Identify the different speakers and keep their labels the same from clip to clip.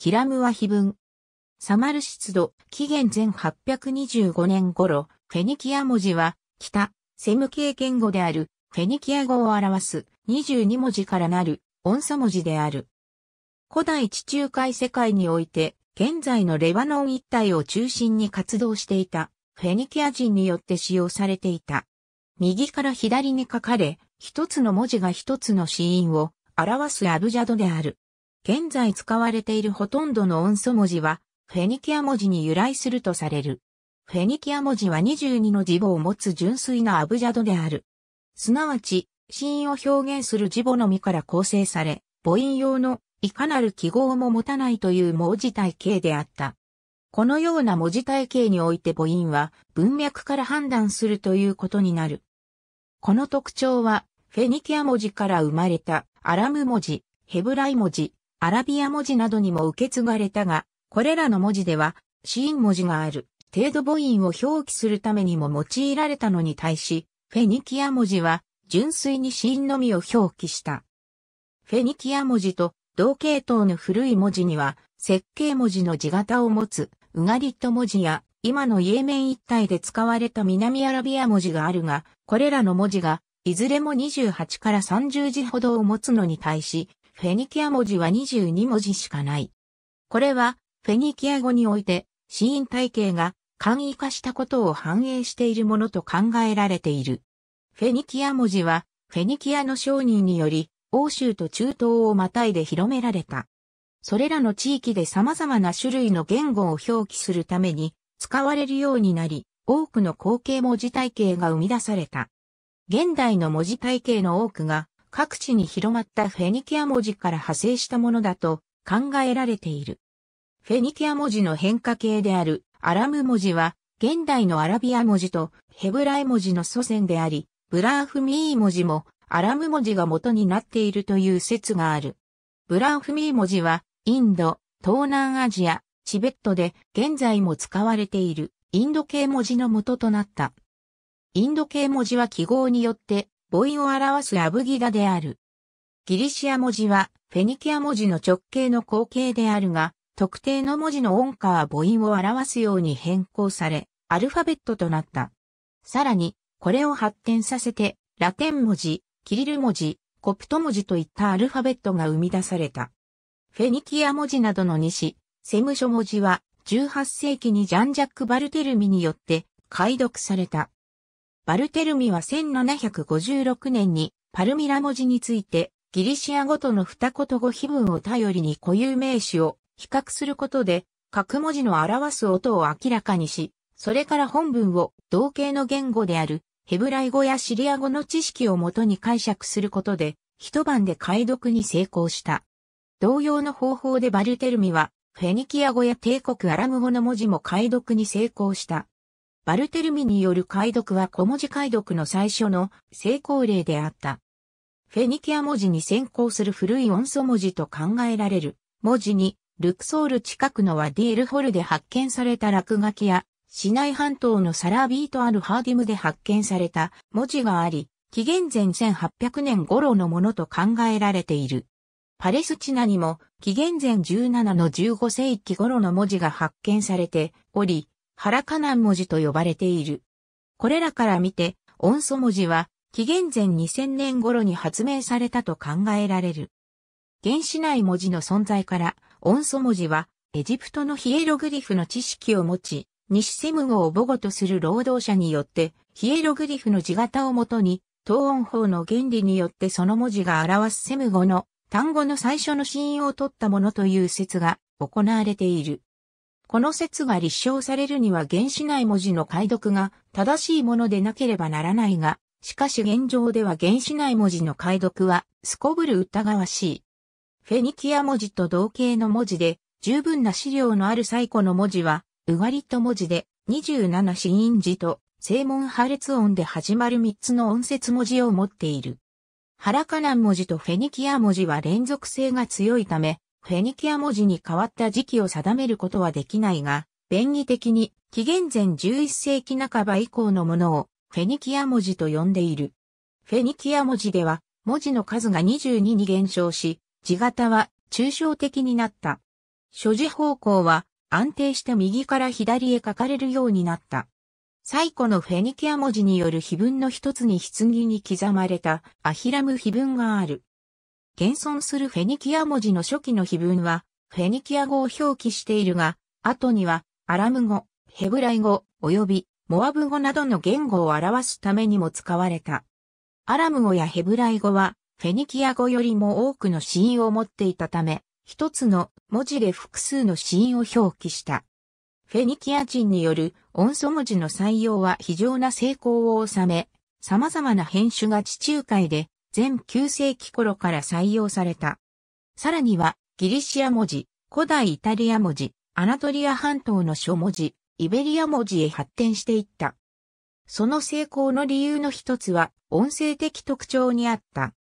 Speaker 1: キラムは碑文。サマル湿度、紀元前825年頃、フェニキア文字は、北、セム系言語である、フェニキア語を表す、22文字からなる、音差文字である。古代地中海世界において、現在のレバノン一帯を中心に活動していた、フェニキア人によって使用されていた。右から左に書かれ、一つの文字が一つの子音を表すアブジャドである。現在使われているほとんどの音素文字は、フェニキア文字に由来するとされる。フェニキア文字は22の字母を持つ純粋なアブジャドである。すなわち、子音を表現する字母のみから構成され、母音用のいかなる記号も持たないという文字体系であった。このような文字体系において母音は文脈から判断するということになる。この特徴は、フェニキア文字から生まれたアラム文字、ヘブライ文字、アラビア文字などにも受け継がれたが、これらの文字では、シーン文字がある、程度母音を表記するためにも用いられたのに対し、フェニキア文字は、純粋にシーンのみを表記した。フェニキア文字と同系統の古い文字には、設計文字の字型を持つ、ウガリット文字や、今のイエメン一帯で使われた南アラビア文字があるが、これらの文字が、いずれも28から30字ほどを持つのに対し、フェニキア文字は22文字しかない。これは、フェニキア語において、死因体系が簡易化したことを反映しているものと考えられている。フェニキア文字は、フェニキアの商人により、欧州と中東をまたいで広められた。それらの地域で様々な種類の言語を表記するために使われるようになり、多くの後継文字体系が生み出された。現代の文字体系の多くが各地に広まったフェニキア文字から派生したものだと考えられている。フェニキア文字の変化形であるアラム文字は現代のアラビア文字とヘブライ文字の祖先であり、ブラーフミー文字もアラム文字が元になっているという説がある。ブラーフミー文字はインド、東南アジア、チベットで現在も使われているインド系文字の元となった。インド系文字は記号によって母音を表すアブギダである。ギリシア文字はフェニキア文字の直径の後継であるが、特定の文字の音化は母音を表すように変更され、アルファベットとなった。さらに、これを発展させて、ラテン文字、キリル文字、コプト文字といったアルファベットが生み出された。フェニキア文字などの西、セム書文字は18世紀にジャンジャック・バルテルミによって解読された。バルテルミは1756年にパルミラ文字についてギリシア語との二言語碑文を頼りに固有名詞を比較することで各文字の表す音を明らかにし、それから本文を同型の言語であるヘブライ語やシリア語の知識をもとに解釈することで一晩で解読に成功した。同様の方法でバルテルミはフェニキア語や帝国アラム語の文字も解読に成功した。バルテルミによる解読は小文字解読の最初の成功例であった。フェニキア文字に先行する古い音素文字と考えられる文字に、ルクソール近くのワディエルホルで発見された落書きや、市内半島のサラビートアルハーディムで発見された文字があり、紀元前1800年頃のものと考えられている。パレスチナにも紀元前17の15世紀頃の文字が発見されており、原カナン文字と呼ばれている。これらから見て、音素文字は、紀元前2000年頃に発明されたと考えられる。原子内文字の存在から、音素文字は、エジプトのヒエログリフの知識を持ち、西セム語を母語とする労働者によって、ヒエログリフの字型をもとに、等音法の原理によってその文字が表すセム語の単語の最初の信用を取ったものという説が行われている。この説が立証されるには原子内文字の解読が正しいものでなければならないが、しかし現状では原子内文字の解読はすこぶる疑わしい。フェニキア文字と同型の文字で、十分な資料のある最古の文字は、ウガリット文字で、27子因字と、正門破裂音で始まる3つの音節文字を持っている。ハラカナン文字とフェニキア文字は連続性が強いため、フェニキア文字に変わった時期を定めることはできないが、便宜的に紀元前11世紀半ば以降のものをフェニキア文字と呼んでいる。フェニキア文字では文字の数が22に減少し、字型は抽象的になった。所持方向は安定して右から左へ書かれるようになった。最古のフェニキア文字による碑文の一つに棺に刻まれたアヒラム碑文がある。現存するフェニキア文字の初期の碑文は、フェニキア語を表記しているが、後には、アラム語、ヘブライ語、及び、モアブ語などの言語を表すためにも使われた。アラム語やヘブライ語は、フェニキア語よりも多くの子音を持っていたため、一つの文字で複数の子音を表記した。フェニキア人による音素文字の採用は非常な成功を収め、様々な変種が地中海で前9世紀頃から採用された。さらには、ギリシア文字、古代イタリア文字、アナトリア半島の書文字、イベリア文字へ発展していった。その成功の理由の一つは、音声的特徴にあった。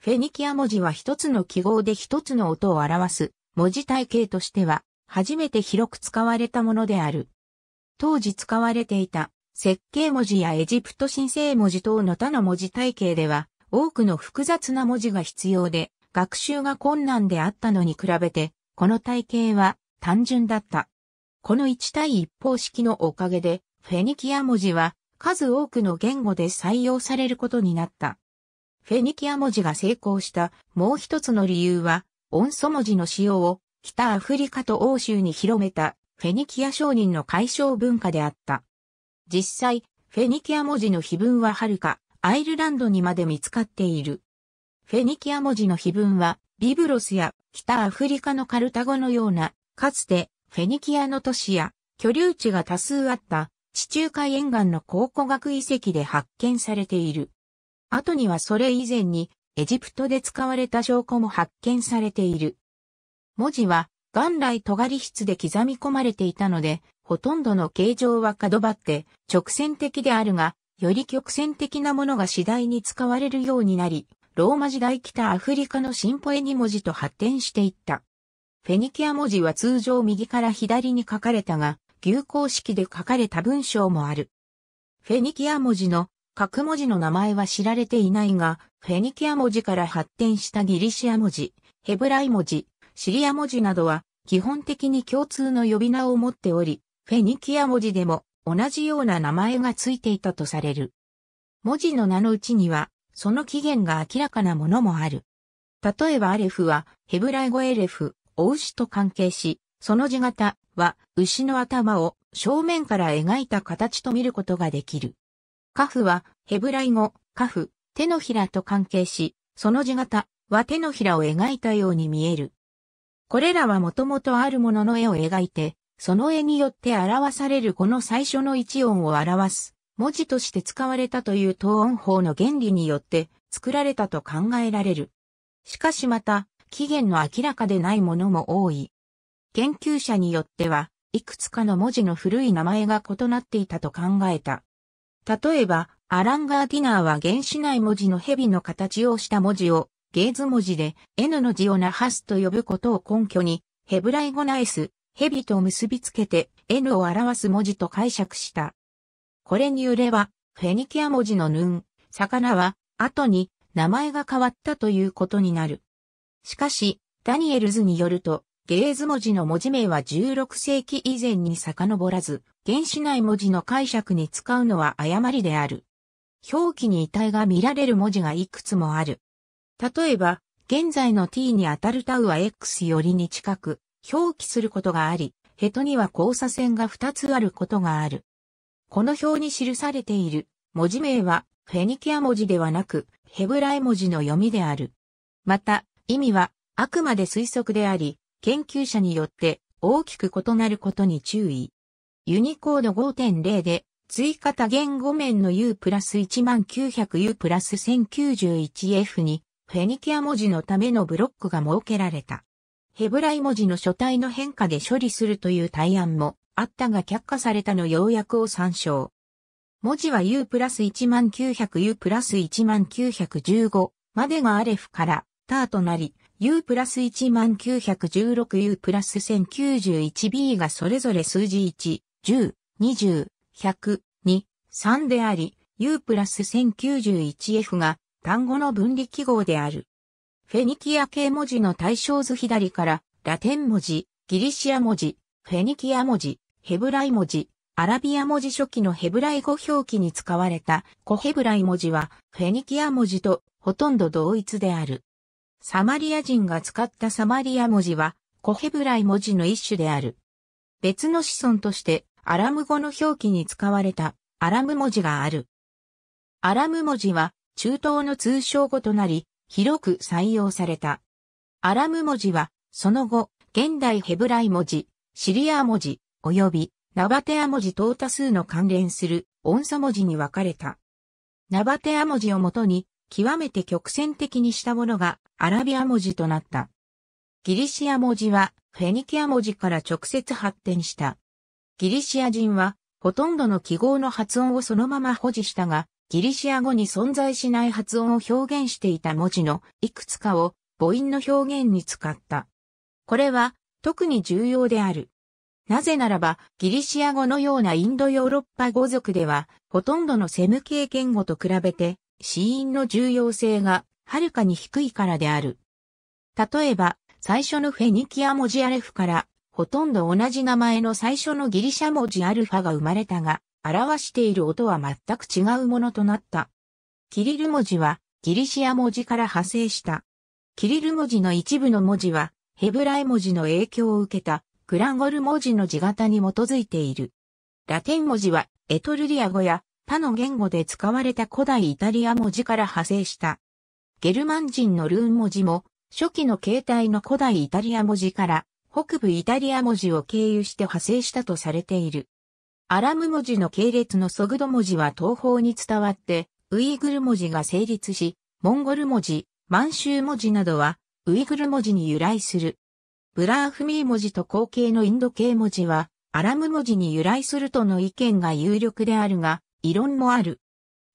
Speaker 1: フェニキア文字は一つの記号で一つの音を表す、文字体系としては、初めて広く使われたものである。当時使われていた、設計文字やエジプト神聖文字等の他の文字体系では、多くの複雑な文字が必要で、学習が困難であったのに比べて、この体系は単純だった。この1対一方式のおかげで、フェニキア文字は数多くの言語で採用されることになった。フェニキア文字が成功したもう一つの理由は、音素文字の使用を北アフリカと欧州に広めたフェニキア商人の解消文化であった。実際、フェニキア文字の碑文ははるかアイルランドにまで見つかっている。フェニキア文字の碑文は、ビブロスや北アフリカのカルタゴのような、かつてフェニキアの都市や居留地が多数あった地中海沿岸の考古学遺跡で発見されている。後にはそれ以前にエジプトで使われた証拠も発見されている。文字は元来尖り質で刻み込まれていたので、ほとんどの形状は角張って直線的であるが、より曲線的なものが次第に使われるようになり、ローマ時代北アフリカのシンポエニ文字と発展していった。フェニキア文字は通常右から左に書かれたが、牛公式で書かれた文章もある。フェニキア文字の各文字の名前は知られていないが、フェニキア文字から発展したギリシア文字、ヘブライ文字、シリア文字などは基本的に共通の呼び名を持っており、フェニキア文字でも同じような名前がついていたとされる。文字の名のうちには、その起源が明らかなものもある。例えばアレフは、ヘブライ語エレフ、お牛と関係し、その字型は、牛の頭を正面から描いた形と見ることができる。カフは、ヘブライ語、カフ、手のひらと関係し、その字型は手のひらを描いたように見える。これらはもともとあるものの絵を描いて、その絵によって表されるこの最初の一音を表す、文字として使われたという等音法の原理によって作られたと考えられる。しかしまた、起源の明らかでないものも多い。研究者によっては、いくつかの文字の古い名前が異なっていたと考えた。例えば、アランガーディナーは原始内文字の蛇の形をした文字を、ゲーズ文字で N の字をナハスと呼ぶことを根拠に、ヘブライ語ナイス、蛇と結びつけて N を表す文字と解釈した。これによれば、フェニキア文字のヌン、魚は、後に名前が変わったということになる。しかし、ダニエルズによると、ゲーズ文字の文字名は16世紀以前に遡らず、原始内文字の解釈に使うのは誤りである。表記に遺体が見られる文字がいくつもある。例えば、現在の t に当たるタウは x よりに近く、表記することがあり、ヘトには交差線が2つあることがある。この表に記されている文字名はフェニキア文字ではなくヘブライ文字の読みである。また意味はあくまで推測であり、研究者によって大きく異なることに注意。ユニコード5.0で追加多言語面の U プラス 1900U プラス 1091F にフェニキア文字のためのブロックが設けられた。ヘブライ文字の書体の変化で処理するという対案もあったが却下されたの要約を参照。文字は U プラス 1900U プラス1915までがアレフからターとなり、U プラス 1916U プラス 1091B がそれぞれ数字1、10、20、100、2、3であり、U プラス 1091F が単語の分離記号である。フェニキア系文字の対象図左から、ラテン文字、ギリシア文字、フェニキア文字、ヘブライ文字、アラビア文字初期のヘブライ語表記に使われたコヘブライ文字は、フェニキア文字とほとんど同一である。サマリア人が使ったサマリア文字は、コヘブライ文字の一種である。別の子孫として、アラム語の表記に使われたアラム文字がある。アラム文字は、中東の通称語となり、広く採用された。アラム文字は、その後、現代ヘブライ文字、シリア文字、及びナバテア文字等多数の関連する音素文字に分かれた。ナバテア文字をもとに、極めて曲線的にしたものがアラビア文字となった。ギリシア文字はフェニキア文字から直接発展した。ギリシア人はほとんどの記号の発音をそのまま保持したが、ギリシア語に存在しない発音を表現していた文字のいくつかを母音の表現に使った。これは特に重要である。なぜならば、ギリシア語のようなインドヨーロッパ語族では、ほとんどのセム系言語と比べて、死因の重要性がはるかに低いからである。例えば、最初のフェニキア文字アレフから、ほとんど同じ名前の最初のギリシャ文字アルファが生まれたが、表している音は全く違うものとなった。キリル文字はギリシア文字から派生した。キリル文字の一部の文字はヘブライ文字の影響を受けたクランゴル文字の字型に基づいている。ラテン文字はエトルリア語や他の言語で使われた古代イタリア文字から派生した。ゲルマン人のルーン文字も初期の形態の古代イタリア文字から北部イタリア文字を経由して派生したとされている。アラム文字の系列のソグド文字は東方に伝わって、ウイグル文字が成立し、モンゴル文字、満州文字などは、ウイグル文字に由来する。ブラーフミー文字と後継のインド系文字は、アラム文字に由来するとの意見が有力であるが、異論もある。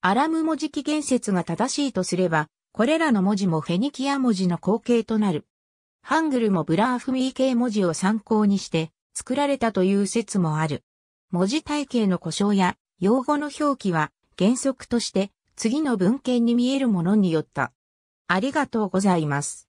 Speaker 1: アラム文字起源説が正しいとすれば、これらの文字もフェニキア文字の後継となる。ハングルもブラーフミー系文字を参考にして、作られたという説もある。文字体系の故障や用語の表記は原則として次の文献に見えるものによった。ありがとうございます。